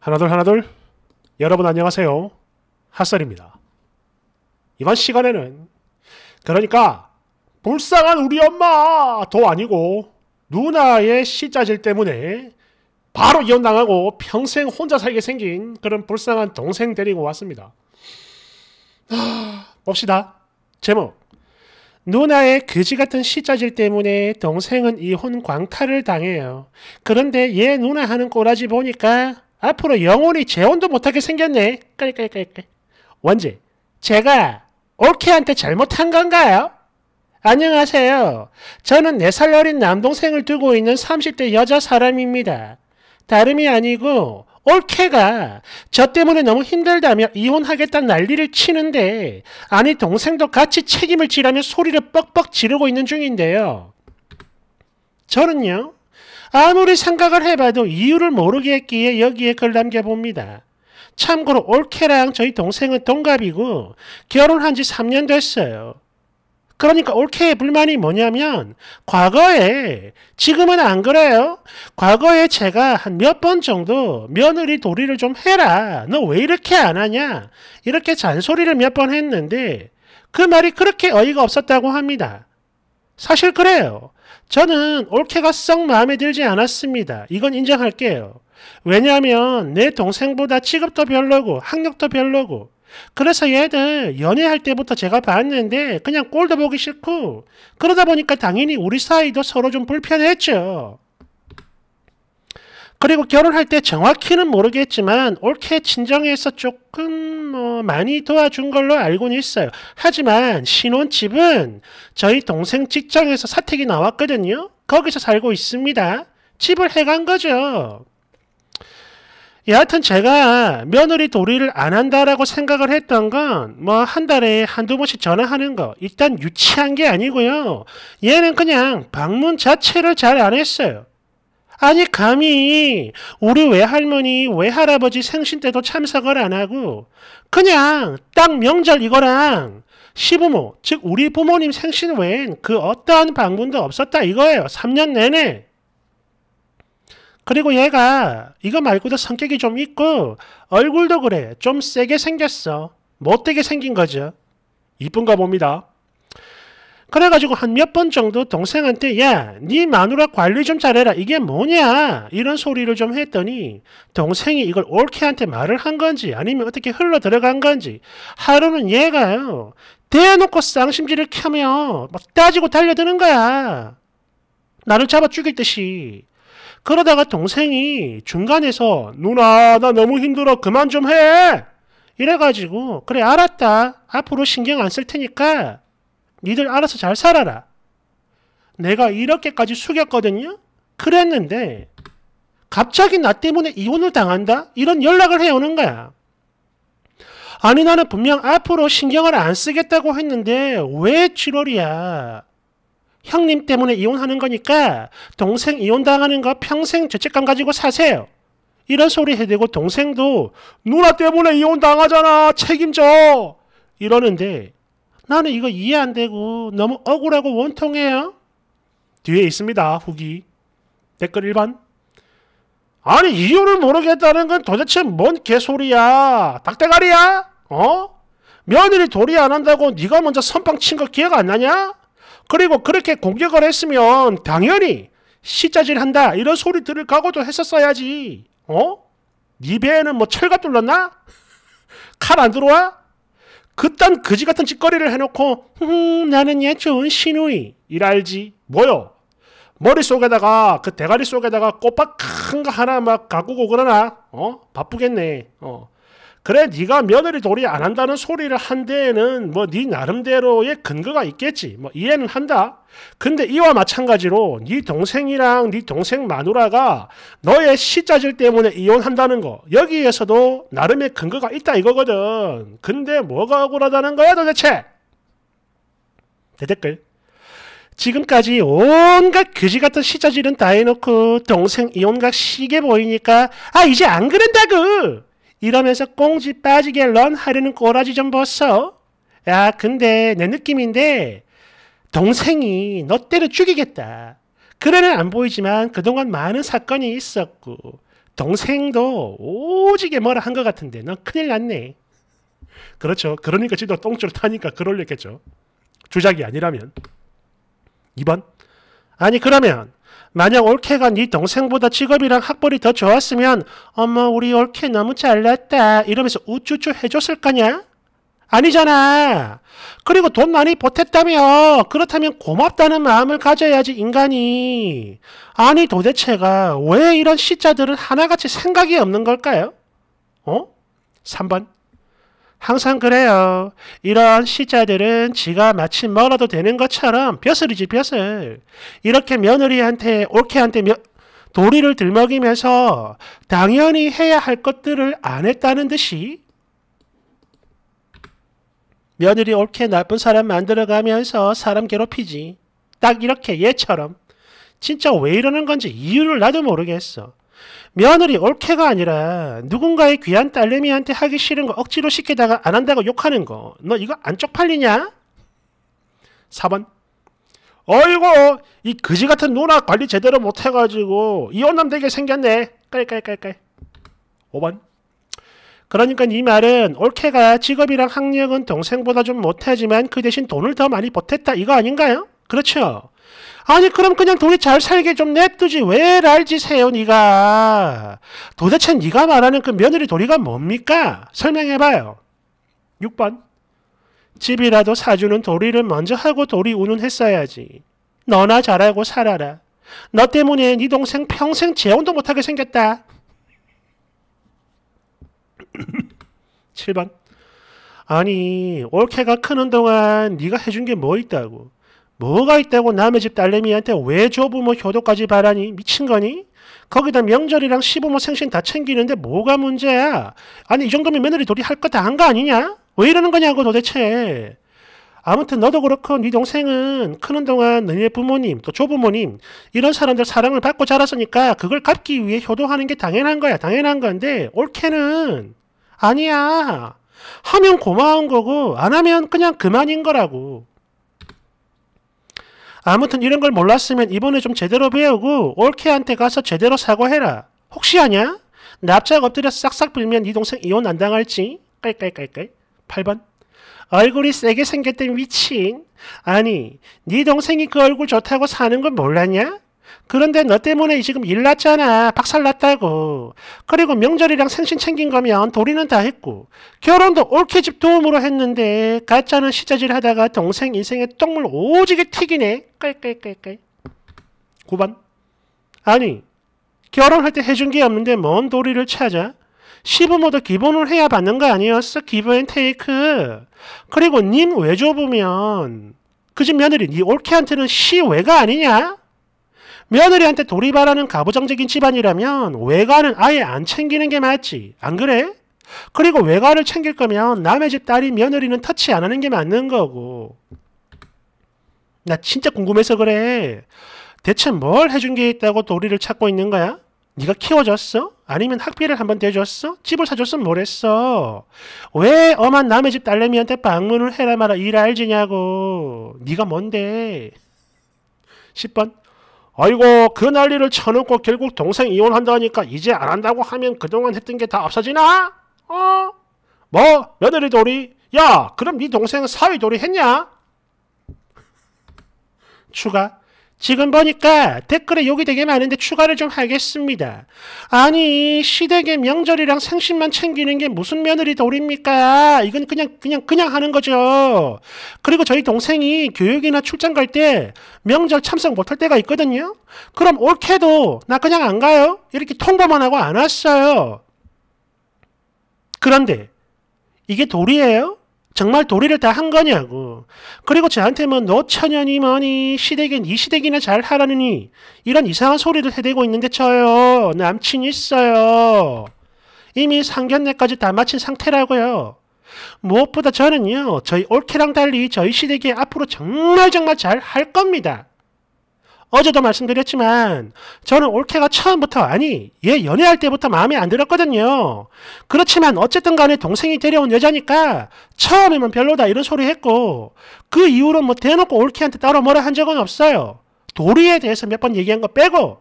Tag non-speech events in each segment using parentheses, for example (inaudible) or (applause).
하나둘 하나둘 여러분 안녕하세요 핫설입니다 이번 시간에는 그러니까 불쌍한 우리 엄마도 아니고 누나의 시자질 때문에 바로 이혼당하고 평생 혼자 살게 생긴 그런 불쌍한 동생 데리고 왔습니다 하, 아, 봅시다 제목 누나의 그지같은 시자질 때문에 동생은 이혼 광탈을 당해요 그런데 얘 누나 하는 꼬라지 보니까 앞으로 영혼이 재혼도 못하게 생겼네. 깔깔깔깔. 원지, 제가 올케한테 잘못한 건가요? 안녕하세요. 저는 4살 어린 남동생을 두고 있는 30대 여자 사람입니다. 다름이 아니고 올케가 저 때문에 너무 힘들다며 이혼하겠다 난리를 치는데 아니 동생도 같이 책임을 지라며 소리를 뻑뻑 지르고 있는 중인데요. 저는요. 아무리 생각을 해봐도 이유를 모르겠기에 여기에 글 남겨봅니다. 참고로 올케랑 저희 동생은 동갑이고 결혼한 지 3년 됐어요. 그러니까 올케의 불만이 뭐냐면 과거에 지금은 안 그래요. 과거에 제가 한 몇 번 정도 며느리 도리를 좀 해라. 너 왜 이렇게 안 하냐. 이렇게 잔소리를 몇 번 했는데 그 말이 그렇게 어이가 없었다고 합니다. 사실 그래요. 저는 올케가 썩 마음에 들지 않았습니다. 이건 인정할게요. 왜냐하면 내 동생보다 취급도 별로고 학력도 별로고 그래서 얘들 연애할 때부터 제가 봤는데 그냥 꼴도 보기 싫고 그러다 보니까 당연히 우리 사이도 서로 좀 불편했죠. 그리고 결혼할 때 정확히는 모르겠지만 옳게 진정해서 조금 뭐 많이 도와준 걸로 알고는 있어요. 하지만 신혼집은 저희 동생 직장에서 사택이 나왔거든요. 거기서 살고 있습니다. 집을 해간 거죠. 여하튼 제가 며느리 도리를 안 한다라고 생각을 했던 건 뭐 한 달에 한두 번씩 전화하는 거 일단 유치한 게 아니고요. 얘는 그냥 방문 자체를 잘 안 했어요. 아니 감히 우리 외할머니 외할아버지 생신 때도 참석을 안 하고 그냥 딱 명절 이거랑 시부모 즉 우리 부모님 생신 외엔 그 어떠한 방문도 없었다 이거예요. 3년 내내. 그리고 얘가 이거 말고도 성격이 좀 있고 얼굴도 그래. 좀 세게 생겼어. 못되게 생긴 거죠. 이쁜가 봅니다. 그래가지고 한 몇 번 정도 동생한테 야, 네 마누라 관리 좀 잘해라. 이게 뭐냐? 이런 소리를 좀 했더니 동생이 이걸 올케한테 말을 한 건지 아니면 어떻게 흘러 들어간 건지 하루는 얘가요. 대놓고 쌍심지를 켜며 막 따지고 달려드는 거야. 나를 잡아 죽일 듯이. 그러다가 동생이 중간에서 누나 나 너무 힘들어 그만 좀 해. 이래가지고 그래 알았다. 앞으로 신경 안 쓸 테니까 니들 알아서 잘 살아라. 내가 이렇게까지 숙였거든요? 그랬는데, 갑자기 나 때문에 이혼을 당한다? 이런 연락을 해오는 거야. 아니, 나는 분명 앞으로 신경을 안 쓰겠다고 했는데, 왜 7월이야? 형님 때문에 이혼하는 거니까, 동생 이혼당하는 거 평생 죄책감 가지고 사세요. 이런 소리 해대고 동생도 누나 때문에 이혼당하잖아 책임져 이러는데 나는 이거 이해 안 되고 너무 억울하고 원통해요. 뒤에 있습니다. 후기. 댓글 1번. 아니 이유를 모르겠다는 건 도대체 뭔 개소리야. 닭대가리야? 어? 며느리 도리 안 한다고 네가 먼저 선빵 친 거 기억 안 나냐? 그리고 그렇게 공격을 했으면 당연히 시짜질 한다 이런 소리 들을 각오도 했었어야지. 어? 네 배에는 뭐 철갑 둘렀나? 칼 안 들어와? 그딴 그지 같은 짓거리를 해놓고 나는 얘 좋은 신누이 이랄지 뭐요? 머릿 속에다가 그 대가리 속에다가 꽃밭 큰거 하나 막 가꾸고 그러나 어 바쁘겠네 어 그래 네가 며느리 도리 안 한다는 소리를 한 데에는 뭐 네 나름대로의 근거가 있겠지. 뭐 이해는 한다. 근데 이와 마찬가지로 네 동생이랑 네 동생 마누라가 너의 시자질 때문에 이혼한다는 거 여기에서도 나름의 근거가 있다 이거거든. 근데 뭐가 억울하다는 거야 도대체? 대댓글. 지금까지 온갖 그지 같은 시자질은 다 해놓고 동생 이혼각 시계 보이니까 아 이제 안 그런다고. 이러면서 꽁지 빠지게 런 하려는 꼬라지 좀 벗어. 야, 근데 내 느낌인데 동생이 너 때려 죽이겠다. 그래는 안 보이지만 그동안 많은 사건이 있었고 동생도 오지게 뭐라 한 것 같은데 너 큰일 났네. 그렇죠. 그러니까 지도 똥줄 타니까 그럴리겠죠. 주작이 아니라면. 2번 아니 그러면 만약 올케가 네 동생보다 직업이랑 학벌이 더 좋았으면 엄마 우리 올케 너무 잘났다 이러면서 우쭈쭈 해줬을 거냐? 아니잖아. 그리고 돈 많이 보탰다며 그렇다면 고맙다는 마음을 가져야지 인간이. 아니 도대체가 왜 이런 시자들은 하나같이 생각이 없는 걸까요? 어? 3번 항상 그래요. 이런 시자들은 지가 마침 먹어도 되는 것처럼 벼슬이지 벼슬. 이렇게 며느리한테 올케한테 며, 도리를 들먹이면서 당연히 해야 할 것들을 안 했다는 듯이 며느리 올케 나쁜 사람 만들어가면서 사람 괴롭히지. 딱 이렇게 얘처럼. 진짜 왜 이러는 건지 이유를 나도 모르겠어. 며느리 올케가 아니라 누군가의 귀한 딸내미한테 하기 싫은 거 억지로 시키다가 안 한다고 욕하는 거. 너 이거 안 쪽팔리냐? 4번. 어이구 이 그지 같은 누나 관리 제대로 못해가지고 이혼남 되게 생겼네. 깔깔깔깔. 5번. 그러니까 이 말은 올케가 직업이랑 학력은 동생보다 좀 못하지만 그 대신 돈을 더 많이 보탰다 이거 아닌가요? 그렇죠? 아니 그럼 그냥 돈이 잘 살게 좀 냅두지 왜 날지세요 니가 도대체 니가 말하는 그 며느리 도리가 뭡니까? 설명해봐요 6번 집이라도 사주는 도리를 먼저 하고 도리 운운 했어야지 너나 잘하고 살아라 너 때문에 네 동생 평생 재혼도 못하게 생겼다 7번 (laughs) 아니 올케가 크는 동안 네가 해준 게 뭐 있다고 뭐가 있다고 남의 집 딸내미한테 왜 조부모 효도까지 바라니? 미친 거니? 거기다 명절이랑 시부모 생신 다 챙기는데 뭐가 문제야? 아니 이 정도면 며느리 둘이할 거 다 한 거 아니냐? 왜 이러는 거냐고 도대체. 아무튼 너도 그렇고 네 동생은 크는 동안 너네 부모님 또 조부모님 이런 사람들 사랑을 받고 자랐으니까 그걸 갚기 위해 효도하는 게 당연한 거야 당연한 건데 올케는 아니야 하면 고마운 거고 안 하면 그냥 그만인 거라고 아무튼 이런 걸 몰랐으면 이번에 좀 제대로 배우고 올케한테 가서 제대로 사과해라. 혹시 아냐? 납작 엎드려 싹싹 빌면 네 동생 이혼 안 당할지? 깔깔깔깔. 8번. 얼굴이 세게 생겼던 미친. 아니, 네 동생이 그 얼굴 좋다고 사는 걸 몰랐냐? 그런데 너 때문에 지금 일 났잖아. 박살 났다고. 그리고 명절이랑 생신 챙긴 거면 도리는 다 했고 결혼도 올케 집 도움으로 했는데 가짜는 시자질 하다가 동생 인생에 똥물 오지게 튀기네. 깔깔깔깔. 9번. 아니 결혼할 때 해준 게 없는데 뭔 도리를 찾아? 시부모도 기본을 해야 받는 거 아니었어? 기브 앤 테이크. 그리고 님 외조 보면 그 집 며느리 니 올케한테는 시외가 아니냐? 며느리한테 도리바라는 가부장적인 집안이라면 외가는 아예 안 챙기는 게 맞지. 안 그래? 그리고 외가를 챙길 거면 남의 집 딸이 며느리는 터치 안 하는 게 맞는 거고. 나 진짜 궁금해서 그래. 대체 뭘 해준 게 있다고 도리를 찾고 있는 거야? 네가 키워줬어? 아니면 학비를 한번 대줬어? 집을 사줬으면 뭘 했어? 왜 엄한 남의 집 딸내미한테 방문을 해라 마라 일 알지냐고. 네가 뭔데? 10번 아이고 그 난리를 쳐놓고 결국 동생 이혼한다니까 이제 안 한다고 하면 그동안 했던 게 다 없어지나? 어? 뭐? 며느리 돌이? 야 그럼 네 동생 사위 돌이 했냐? 추가 지금 보니까 댓글에 욕이 되게 많은데 추가를 좀 하겠습니다. 아니 시댁에 명절이랑 생신만 챙기는 게 무슨 며느리 돌입니까 이건 그냥 그냥 그냥 하는 거죠. 그리고 저희 동생이 교육이나 출장 갈 때 명절 참석 못 할 때가 있거든요. 그럼 올케도 나 그냥 안 가요. 이렇게 통보만 하고 안 왔어요. 그런데 이게 도리예요? 정말 도리를 다 한 거냐고. 그리고 저한테만 뭐, 너 천연이 뭐니 시댁엔 이 시댁이나 잘 하라느니 이런 이상한 소리를 해대고 있는데 저요 남친 있어요. 이미 상견례까지 다 마친 상태라고요. 무엇보다 저는요 저희 올케랑 달리 저희 시댁이 앞으로 정말 정말 잘 할 겁니다. 어제도 말씀드렸지만 저는 올케가 처음부터 아니 얘 연애할 때부터 마음에 안 들었거든요. 그렇지만 어쨌든 간에 동생이 데려온 여자니까 처음에만 별로다 이런 소리 했고 그 이후로 뭐 대놓고 올케한테 따로 뭐라 한 적은 없어요. 도리에 대해서 몇 번 얘기한 거 빼고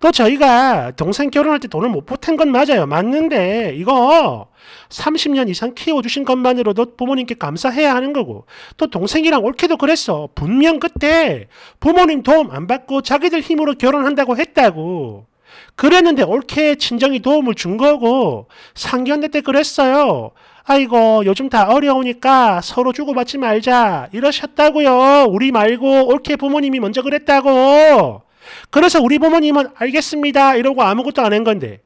또 저희가 동생 결혼할 때 돈을 못 보탠 건 맞아요. 맞는데 이거 30년 이상 키워주신 것만으로도 부모님께 감사해야 하는 거고 또 동생이랑 올케도 그랬어. 분명 그때 부모님 도움 안 받고 자기들 힘으로 결혼한다고 했다고. 그랬는데 올케 친정이 도움을 준 거고 상견례 때 그랬어요. 아이고 요즘 다 어려우니까 서로 주고받지 말자 이러셨다고요. 우리 말고 올케 부모님이 먼저 그랬다고. 그래서 우리 부모님은 알겠습니다. 이러고 아무것도 안 한 건데.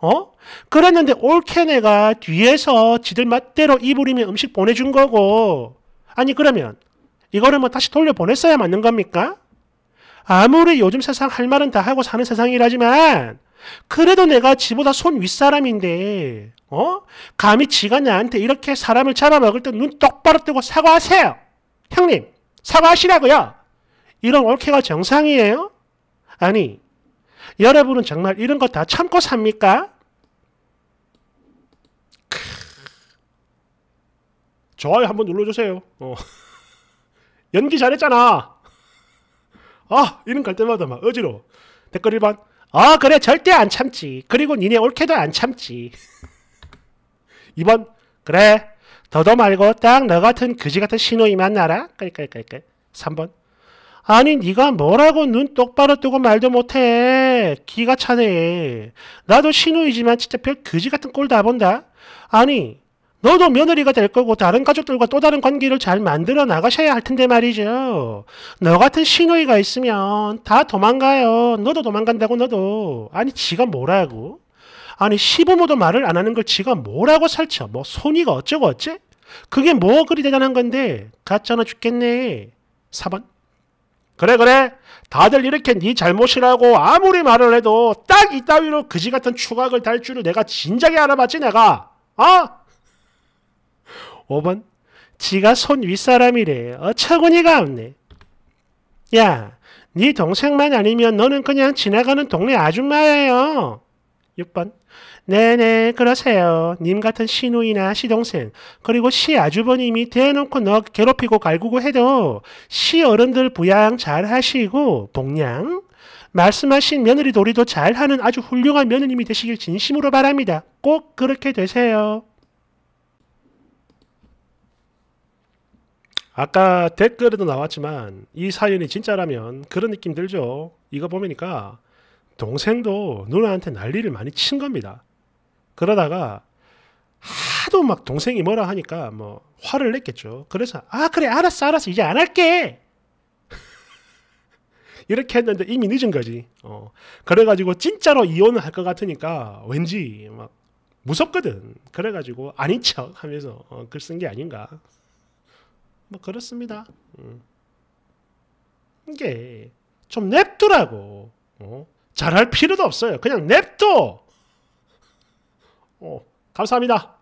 어? 그랬는데 올케 네가 뒤에서 지들 맛대로 이불이면 음식 보내준 거고. 아니 그러면 이거를 뭐 다시 돌려보냈어야 맞는 겁니까? 아무리 요즘 세상 할 말은 다 하고 사는 세상이라지만 그래도 내가 지보다 손 윗사람인데 어? 감히 지가 나한테 이렇게 사람을 잡아먹을 때 눈 똑바로 뜨고 사과하세요. 형님 사과하시라고요. 이런 올케가 정상이에요? 아니, 여러분은 정말 이런 거 다 참고 삽니까? 크... 좋아요 한번 눌러주세요. 어. (laughs) 연기 잘했잖아. 아, 이런 갈 때마다 막 어지러워. 댓글 1번. 아, 그래, 절대 안 참지. 그리고 니네 올케도 안 참지. 2번. (laughs) 그래, 더더 말고 딱 너 같은 그지 같은 신호이만 나라. 그러니까, 3번. 아니 네가 뭐라고 눈 똑바로 뜨고 말도 못해. 기가 차네. 나도 신우이지만 진짜 별 그지 같은 꼴 다 본다. 아니 너도 며느리가 될 거고 다른 가족들과 또 다른 관계를 잘 만들어 나가셔야 할 텐데 말이죠. 너 같은 신우이가 있으면 다 도망가요. 너도 도망간다고 너도. 아니 지가 뭐라고? 아니 시부모도 말을 안 하는 걸 지가 뭐라고 살쳐? 뭐 손이가 어쩌고 어째? 그게 뭐 그리 대단한 건데? 가짜나 죽겠네. 4번 그래 그래 다들 이렇게 네 잘못이라고 아무리 말을 해도 딱 이따위로 그지 같은 추각을 달 줄을 내가 진작에 알아봤지 내가 어? 5번 지가 손 윗사람이래 어처구니가 없네 야네 동생만 아니면 너는 그냥 지나가는 동네 아줌마예요 6번 네네 그러세요. 님 같은 시누이나 시동생 그리고 시 아주버님이 대놓고 너 괴롭히고 갈구고 해도 시 어른들 부양 잘 하시고 복양 말씀하신 며느리 도리도 잘하는 아주 훌륭한 며느님이 되시길 진심으로 바랍니다. 꼭 그렇게 되세요. 아까 댓글에도 나왔지만 이 사연이 진짜라면 그런 느낌 들죠. 이거 보니까 동생도 누나한테 난리를 많이 친 겁니다. 그러다가 하도 막 동생이 뭐라 하니까 뭐 화를 냈겠죠. 그래서 아 그래 알았어 알았어 이제 안 할게. (laughs) 이렇게 했는데 이미 늦은 거지. 어. 그래가지고 진짜로 이혼을 할 것 같으니까 왠지 막 무섭거든. 그래가지고 아닌 척 하면서 어, 글 쓴 게 아닌가. 뭐 그렇습니다. 음. 이게 좀 냅두라고. 어? 잘 할 필요도 없어요. 그냥 냅둬. 어, 감사합니다.